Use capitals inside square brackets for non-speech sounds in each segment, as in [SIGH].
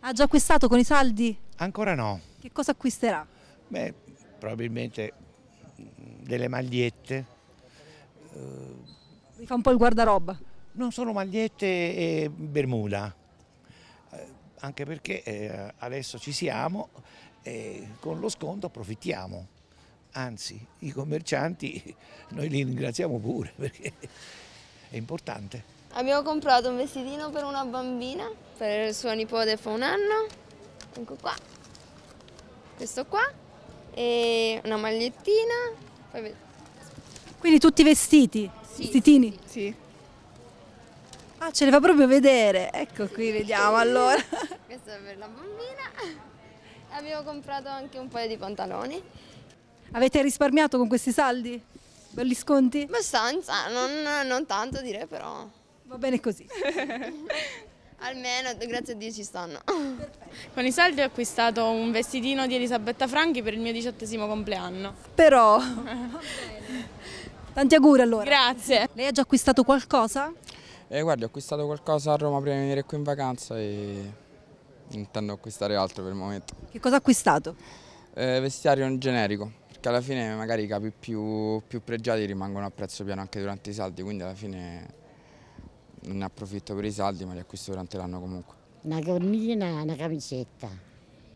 Ha già acquistato con i saldi? Ancora no. Che cosa acquisterà? Beh, probabilmente mm, delle magliette. Mi fa un po' il guardaroba? Non sono magliette e bermuda, eh, anche perché eh, adesso ci siamo e con lo sconto approfittiamo. Anzi, i commercianti [LAUGHS] noi li ringraziamo pure perché è importante. Abbiamo comprato un vestitino per una bambina, per suo nipote fa un anno, ecco qua, questo qua, e una magliettina. Quindi tutti vestiti? Sì, Vestitini? Sì, Ah, ce le fa proprio vedere, ecco qui, vediamo allora. [LAUGHS] Questo è per la bambina. Abbiamo comprato anche un paio di pantaloni. Avete risparmiato con questi saldi? Per gli sconti? Abbastanza, non, non tanto direi però. Va bene così. [LAUGHS] Almeno, grazie a Dio ci stanno. Perfetto. Con i soldi ho acquistato un vestitino di Elisabetta Franchi per il mio diciottesimo compleanno. Però... [LAUGHS] Tanti auguri allora. Grazie. Lei ha già acquistato qualcosa? Eh, guardi, ho acquistato qualcosa a Roma prima di venire qui in vacanza e intendo acquistare altro per il momento. Che cosa ha acquistato? Eh, vestiario generico, perché alla fine magari i capi più, più pregiati rimangono a prezzo piano anche durante i saldi, quindi alla fine non approfitto per i saldi ma li acquisto durante l'anno comunque. Una cornina, una camicetta.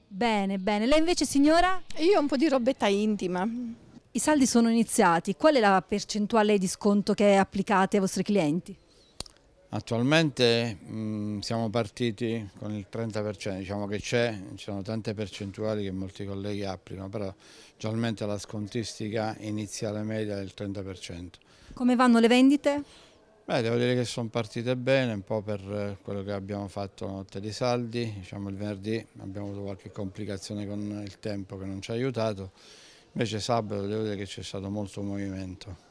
Bene, bene. Lei invece signora? Io ho un po' di robetta intima. I saldi sono iniziati, qual è la percentuale di sconto che applicate ai vostri clienti? Attualmente mh, mm, siamo partiti con il 30%, diciamo che c'è, ci sono tante percentuali che molti colleghi applicano, però attualmente la scontistica iniziale media è del 30%. Come vanno le vendite? Beh, devo dire che sono partite bene, un po' per eh, quello che abbiamo fatto la notte dei saldi, diciamo il venerdì abbiamo avuto qualche complicazione con il tempo che non ci ha aiutato, invece sabato devo dire che c'è stato molto movimento.